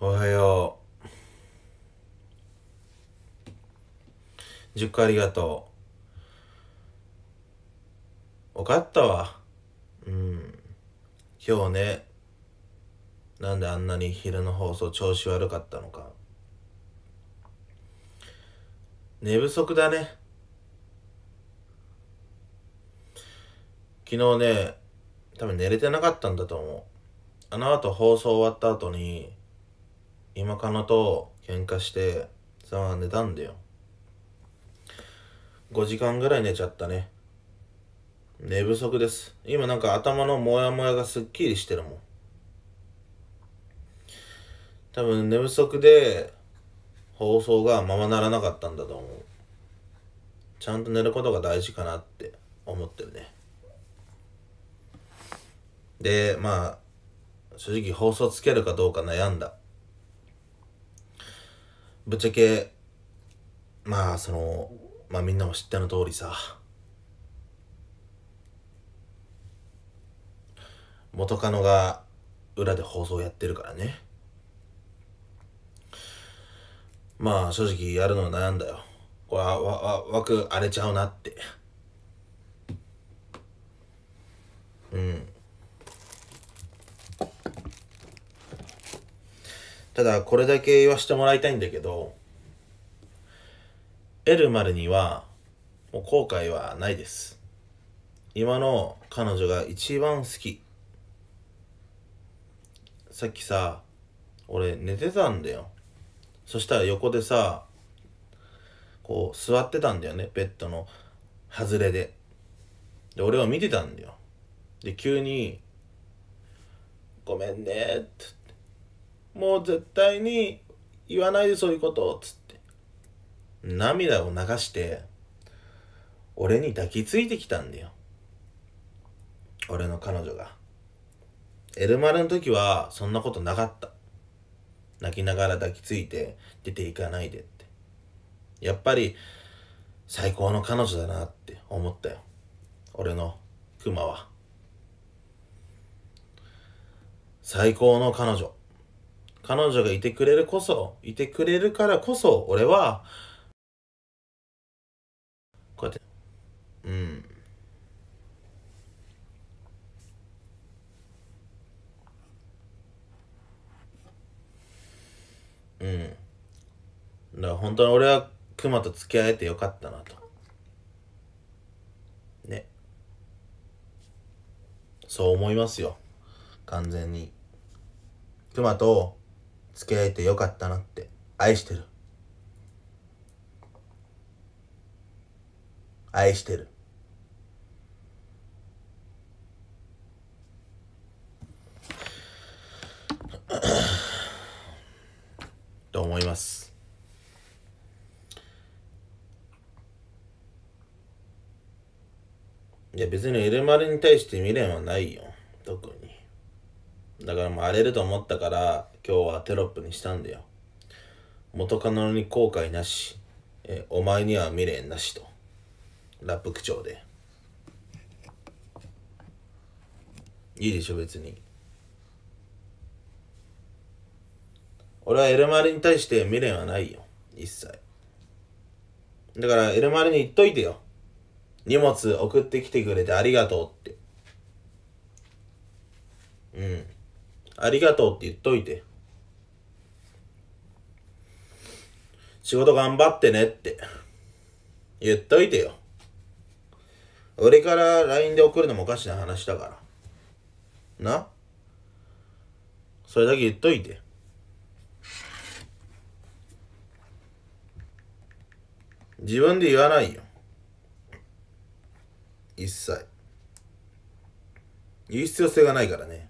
おはよう。10個ありがとう。分かったわ。うん。今日ね、なんであんなに昼の放送調子悪かったのか。寝不足だね。昨日ね、多分寝れてなかったんだと思う。あの後放送終わった後に、今カノと喧嘩してさあ寝たんだよ5時間ぐらい寝ちゃったね寝不足です今なんか頭のモヤモヤがすっきりしてるもん多分寝不足で放送がままならなかったんだと思うちゃんと寝ることが大事かなって思ってるねでまあ正直放送つけるかどうか悩んだぶっちゃけまあそのまあみんなも知っての通りさ元カノが裏で放送やってるからねまあ正直やるの悩んだよこれはわわ枠荒れちゃうなってうんただこれだけ言わしてもらいたいんだけど、得るまでには、もう後悔はないです。今の彼女が一番好き。さっきさ、俺寝てたんだよ。そしたら横でさ、こう座ってたんだよね、ベッドの外れで。で、俺を見てたんだよ。で、急に、ごめんねって。もう絶対に言わないでそういうことをつって涙を流して俺に抱きついてきたんだよ俺の彼女がエルマルの時はそんなことなかった泣きながら抱きついて出ていかないでってやっぱり最高の彼女だなって思ったよ俺のクマは最高の彼女彼女がいてくれるこそ、いてくれるからこそ、俺は、こうやって、うん。うん。だから本当に俺はクマと付き合えてよかったなと。ね。そう思いますよ。完全に。クマと付き合えてよかったなって愛してる愛してる と思いますいや別にエルマルに対して未練はないよ特にだからもう荒れると思ったから今日はテロップにしたんだよ。元カノに後悔なし、えお前には未練なしと。ラップ口調で。いいでしょ、別に。俺はエルマーレに対して未練はないよ。一切。だからエルマーレに言っといてよ。荷物送ってきてくれてありがとうって。うん。ありがとうって言っといて。仕事頑張ってねって言っといてよ。俺から LINE で送るのもおかしな話だから。なそれだけ言っといて。自分で言わないよ。一切。言う必要性がないからね。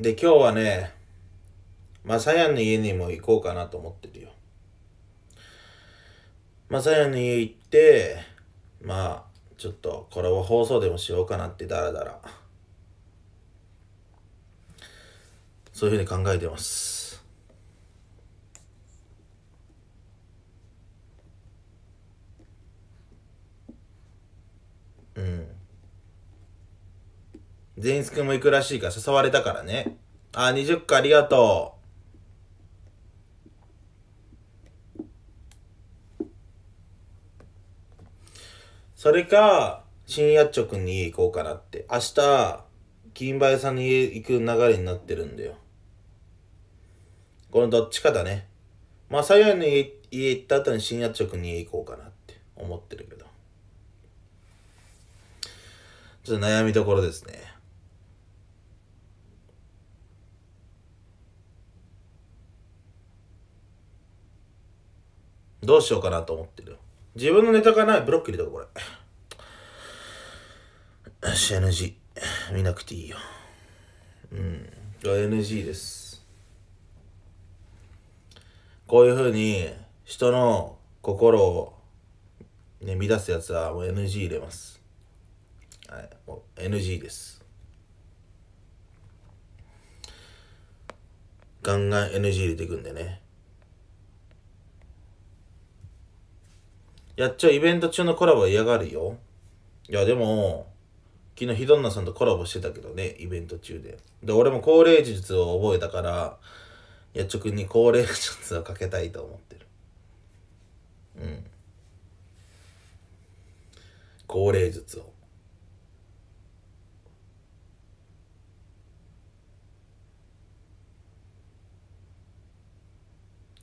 で、今日はね、まさやんの家にも行こうかなと思ってるよ。まさやんの家行って、まあ、ちょっとこれは放送でもしようかなってダラダラ。そういうふうに考えてます。前逸くんも行くらしいから誘われたからね。あ、20個ありがとう。それか、新八丁くんに家行こうかなって。明日、金杯屋さんに家行く流れになってるんだよ。このどっちかだね。まあ、さやの家行った後に新八丁くんに家行こうかなって思ってるけど。ちょっと悩みどころですね。どうしようかなと思ってるよ。自分のネタがないブロック入れたこ、これ。よし、NG。見なくていいよ。うん。こ NG です。こういうふうに、人の心を、ね、乱すやつはもう NG 入れます。はい、もう NG です。ガンガン NG 入れていくんでね。やっちゃイベント中のコラボは嫌がるよ。いや、でも、昨日ひどんなさんとコラボしてたけどね、イベント中で。で、俺も高齢術を覚えたから、やっちょくんに高齢術をかけたいと思ってる。うん。高齢術を。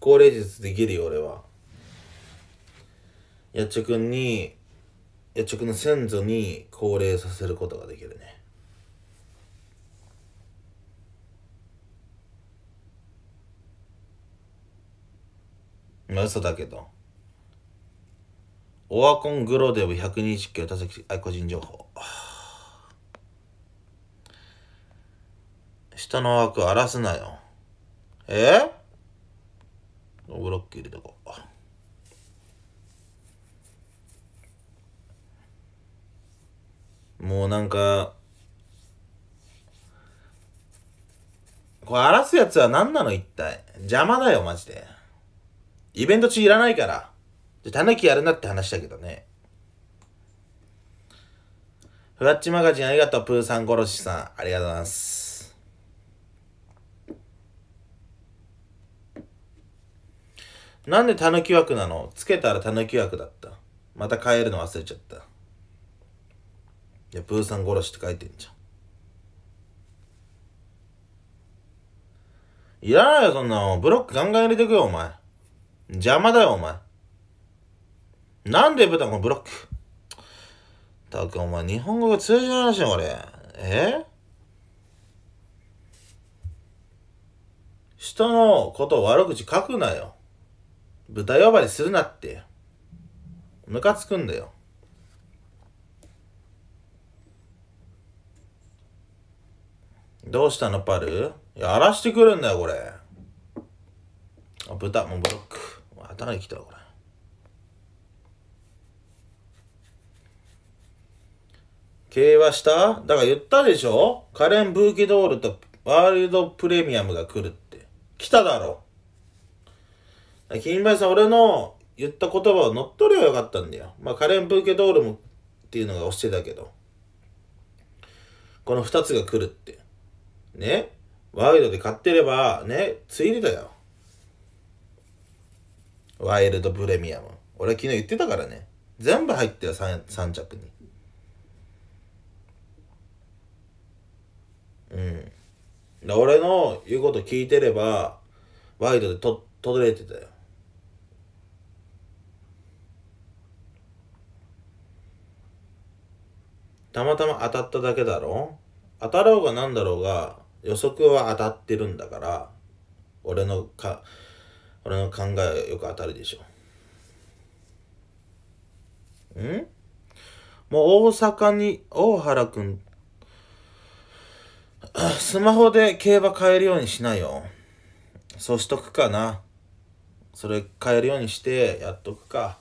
高齢術できるよ、俺は。やっちょくんにやっちょくんの先祖に降霊させることができるねまあ嘘だけどオワコングロデブ120キロ田崎愛個人情報下の枠荒らすなよえブロック入れとこうもうなんか、これ荒らすやつは何なの一体。邪魔だよ、マジで。イベント中いらないから。じゃ、狸やるなって話だけどね。ふわっちマガジンありがとう、プーさん殺しさん。ありがとうございます。なんで狸枠なのつけたら狸枠だった。また変えるの忘れちゃった。やプーさん殺しって書いてんじゃんいらないよそんなのブロックガンガン入れてくよお前邪魔だよお前なんで豚このブロックたくお前日本語が通じないしいよえ人のことを悪口書くなよ豚呼ばれするなってムカつくんだよどうしたのパルやらしてくるんだよこれあ豚もうブロック頭にきたこれ競馬しただから言ったでしょカレン・ブーケドールとワールドプレミアムが来るって来ただろ金林さん俺の言った言葉を乗っ取ればよかったんだよまあカレン・ブーケドールもっていうのが押してたけどこの二つが来るってね、ワイドで買ってれば、ね、ついでだよ。ワイルドプレミアム。俺昨日言ってたからね。全部入ってよ、3, 3着に。うん。俺の言うこと聞いてれば、ワイドでと、どれてたよ。たまたま当たっただけだろ当たろうが何だろうが、予測は当たってるんだから俺のか俺の考えはよく当たるでしょんもう大阪に大原くん スマホで競馬買えるようにしないよそうしとくかなそれ買えるようにしてやっとくか。